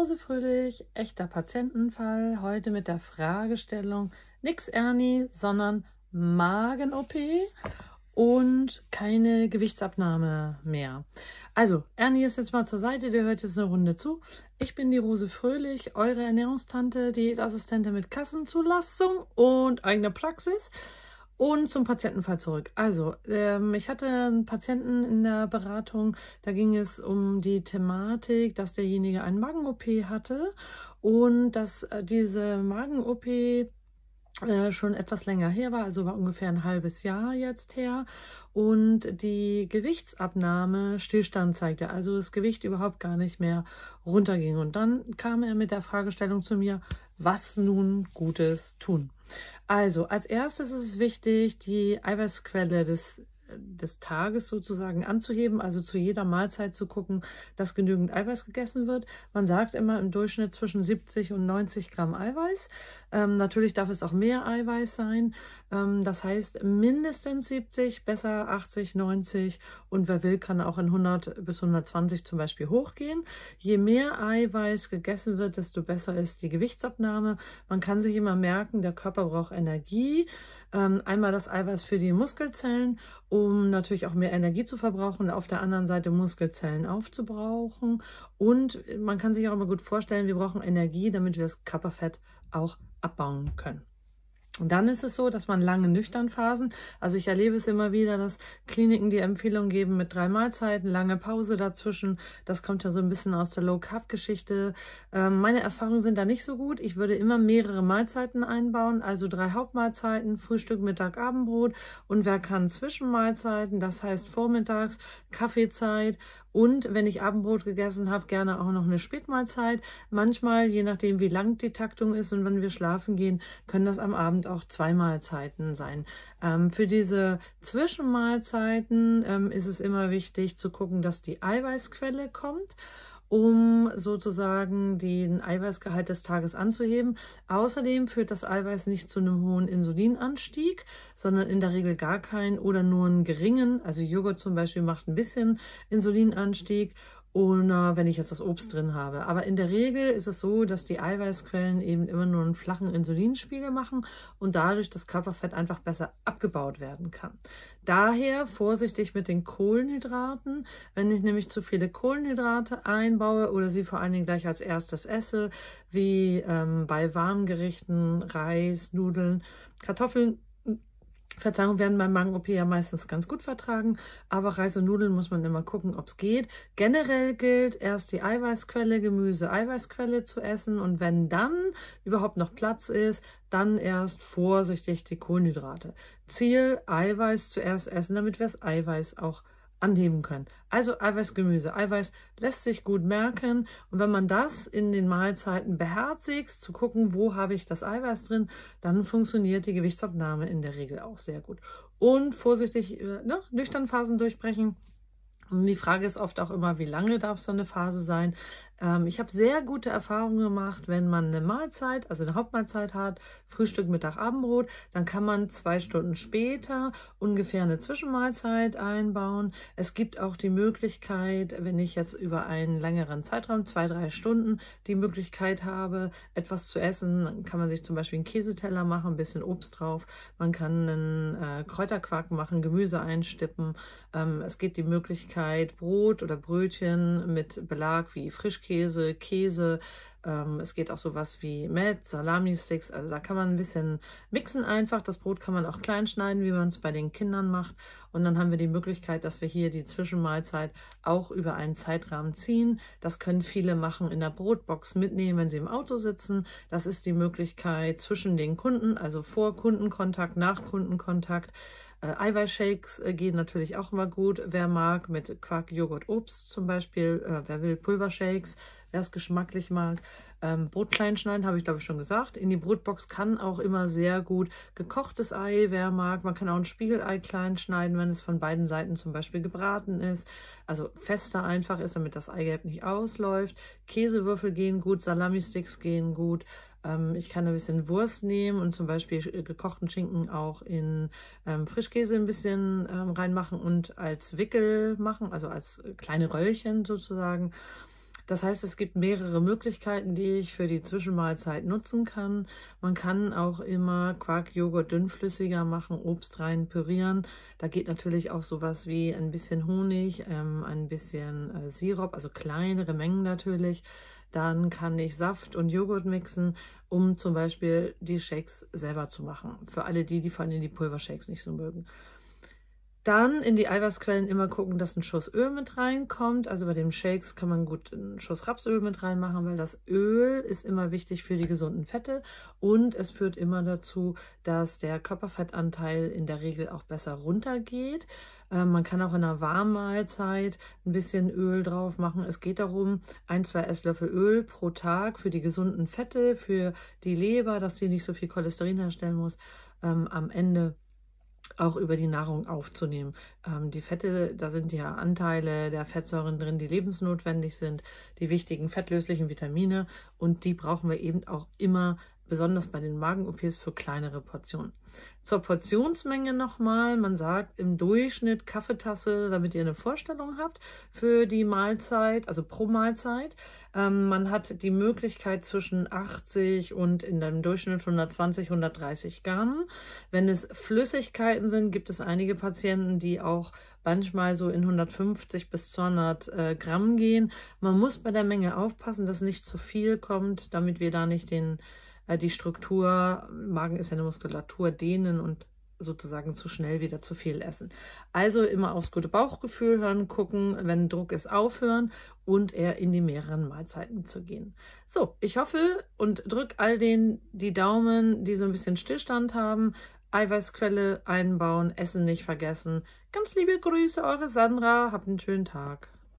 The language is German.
Rose Fröhlich, echter Patientenfall, heute mit der Fragestellung nix Ernie, sondern Magen-OP und keine Gewichtsabnahme mehr. Also, Ernie ist jetzt mal zur Seite, der hört jetzt eine Runde zu. Ich bin die Rose Fröhlich, eure Ernährungstante, Diätassistentin mit Kassenzulassung und eigener Praxis. Und zum Patientenfall zurück. Also, ähm, ich hatte einen Patienten in der Beratung, da ging es um die Thematik, dass derjenige einen Magen-OP hatte und dass äh, diese Magen-OP äh, schon etwas länger her war, also war ungefähr ein halbes Jahr jetzt her. Und die Gewichtsabnahme Stillstand zeigte, also das Gewicht überhaupt gar nicht mehr runterging. Und dann kam er mit der Fragestellung zu mir, was nun Gutes tun. Also als erstes ist es wichtig, die Eiweißquelle des des Tages sozusagen anzuheben, also zu jeder Mahlzeit zu gucken, dass genügend Eiweiß gegessen wird. Man sagt immer im Durchschnitt zwischen 70 und 90 Gramm Eiweiß. Ähm, natürlich darf es auch mehr Eiweiß sein. Ähm, das heißt mindestens 70, besser 80, 90 und wer will, kann auch in 100 bis 120 zum Beispiel hochgehen. Je mehr Eiweiß gegessen wird, desto besser ist die Gewichtsabnahme. Man kann sich immer merken, der Körper braucht Energie. Ähm, einmal das Eiweiß für die Muskelzellen um natürlich auch mehr Energie zu verbrauchen, auf der anderen Seite Muskelzellen aufzubrauchen. Und man kann sich auch immer gut vorstellen, wir brauchen Energie, damit wir das Körperfett auch abbauen können. Und dann ist es so, dass man lange nüchtern Phasen, also ich erlebe es immer wieder, dass Kliniken die Empfehlung geben mit drei Mahlzeiten, lange Pause dazwischen. Das kommt ja so ein bisschen aus der Low-Carb-Geschichte. Ähm, meine Erfahrungen sind da nicht so gut. Ich würde immer mehrere Mahlzeiten einbauen, also drei Hauptmahlzeiten, Frühstück, Mittag, Abendbrot. Und wer kann Zwischenmahlzeiten, das heißt vormittags, Kaffeezeit und wenn ich Abendbrot gegessen habe, gerne auch noch eine Spätmahlzeit. Manchmal, je nachdem wie lang die Taktung ist und wann wir schlafen gehen, können das am Abend auch zwei Mahlzeiten sein. Ähm, für diese Zwischenmahlzeiten ähm, ist es immer wichtig zu gucken, dass die Eiweißquelle kommt um sozusagen den Eiweißgehalt des Tages anzuheben. Außerdem führt das Eiweiß nicht zu einem hohen Insulinanstieg, sondern in der Regel gar keinen oder nur einen geringen. Also Joghurt zum Beispiel macht ein bisschen Insulinanstieg oder wenn ich jetzt das Obst mhm. drin habe. Aber in der Regel ist es so, dass die Eiweißquellen eben immer nur einen flachen Insulinspiegel machen und dadurch das Körperfett einfach besser abgebaut werden kann. Daher vorsichtig mit den Kohlenhydraten. Wenn ich nämlich zu viele Kohlenhydrate einbaue oder sie vor allen Dingen gleich als erstes esse, wie ähm, bei warmen Gerichten, Reis, Nudeln, Kartoffeln, Verzeihung, werden beim Magen-OP ja meistens ganz gut vertragen, aber Reis und Nudeln muss man immer gucken, ob es geht. Generell gilt, erst die Eiweißquelle, Gemüse, Eiweißquelle zu essen und wenn dann überhaupt noch Platz ist, dann erst vorsichtig die Kohlenhydrate. Ziel, Eiweiß zuerst essen, damit wir das Eiweiß auch essen anheben können. Also Eiweiß, Gemüse. Eiweiß lässt sich gut merken. Und wenn man das in den Mahlzeiten beherzigt, zu gucken, wo habe ich das Eiweiß drin, dann funktioniert die Gewichtsabnahme in der Regel auch sehr gut. Und vorsichtig, äh, ne, nüchtern Phasen durchbrechen. Die Frage ist oft auch immer, wie lange darf so eine Phase sein? Ähm, ich habe sehr gute Erfahrungen gemacht, wenn man eine Mahlzeit, also eine Hauptmahlzeit hat, Frühstück, Mittag, Abendbrot, dann kann man zwei Stunden später ungefähr eine Zwischenmahlzeit einbauen. Es gibt auch die Möglichkeit, wenn ich jetzt über einen längeren Zeitraum, zwei, drei Stunden, die Möglichkeit habe, etwas zu essen, dann kann man sich zum Beispiel einen Käseteller machen, ein bisschen Obst drauf, man kann einen äh, Kräuterquark machen, Gemüse einstippen. Ähm, es geht die Möglichkeit, Süßigkeit, Brot oder Brötchen mit Belag wie Frischkäse, Käse. Ähm, es geht auch sowas wie Met, Salami-Sticks. Also da kann man ein bisschen mixen einfach. Das Brot kann man auch klein schneiden, wie man es bei den Kindern macht. Und dann haben wir die Möglichkeit, dass wir hier die Zwischenmahlzeit auch über einen Zeitrahmen ziehen. Das können viele machen in der Brotbox mitnehmen, wenn sie im Auto sitzen. Das ist die Möglichkeit zwischen den Kunden, also vor Kundenkontakt, nach Kundenkontakt. Äh, Eiweißshakes äh, gehen natürlich auch immer gut. Wer mag, mit Quark, Joghurt, Obst zum Beispiel. Äh, wer will, Pulvershakes wer es geschmacklich mag. Ähm, Brot klein schneiden, habe ich glaube ich schon gesagt. In die Brotbox kann auch immer sehr gut gekochtes Ei, wer mag. Man kann auch ein Spiegelei klein schneiden, wenn es von beiden Seiten zum Beispiel gebraten ist. Also fester einfach ist, damit das Eigelb nicht ausläuft. Käsewürfel gehen gut, Salami-Sticks gehen gut ähm, ich kann ein bisschen Wurst nehmen und zum Beispiel äh, gekochten Schinken auch in ähm, Frischkäse ein bisschen ähm, reinmachen und als Wickel machen, also als äh, kleine Röllchen sozusagen. Das heißt, es gibt mehrere Möglichkeiten, die ich für die Zwischenmahlzeit nutzen kann. Man kann auch immer Quarkjoghurt dünnflüssiger machen, Obst rein pürieren. Da geht natürlich auch sowas wie ein bisschen Honig, ähm, ein bisschen äh, Sirup, also kleinere Mengen natürlich. Dann kann ich Saft und Joghurt mixen, um zum Beispiel die Shakes selber zu machen. Für alle die, die vor allem die Pulvershakes nicht so mögen. Dann in die Eiweißquellen immer gucken, dass ein Schuss Öl mit reinkommt. Also bei den Shakes kann man gut einen Schuss Rapsöl mit reinmachen, weil das Öl ist immer wichtig für die gesunden Fette und es führt immer dazu, dass der Körperfettanteil in der Regel auch besser runtergeht. Ähm, man kann auch in einer Warmmahlzeit ein bisschen Öl drauf machen. Es geht darum, ein, zwei Esslöffel Öl pro Tag für die gesunden Fette, für die Leber, dass sie nicht so viel Cholesterin herstellen muss, ähm, am Ende auch über die Nahrung aufzunehmen. Ähm, die Fette, da sind ja Anteile der Fettsäuren drin, die lebensnotwendig sind, die wichtigen fettlöslichen Vitamine und die brauchen wir eben auch immer besonders bei den Magen-OPs für kleinere Portionen. Zur Portionsmenge nochmal, man sagt im Durchschnitt Kaffeetasse, damit ihr eine Vorstellung habt, für die Mahlzeit, also pro Mahlzeit. Ähm, man hat die Möglichkeit zwischen 80 und in dem Durchschnitt 120, 130 Gramm. Wenn es Flüssigkeiten sind, gibt es einige Patienten, die auch manchmal so in 150 bis 200 äh, Gramm gehen. Man muss bei der Menge aufpassen, dass nicht zu viel kommt, damit wir da nicht den äh, die Struktur, Magen ist ja eine Muskulatur, dehnen und sozusagen zu schnell wieder zu viel essen. Also immer aufs gute Bauchgefühl hören, gucken, wenn Druck ist, aufhören und eher in die mehreren Mahlzeiten zu gehen. So, ich hoffe und drück all denen die Daumen, die so ein bisschen Stillstand haben. Eiweißquelle einbauen, Essen nicht vergessen. Ganz liebe Grüße, eure Sandra. Habt einen schönen Tag.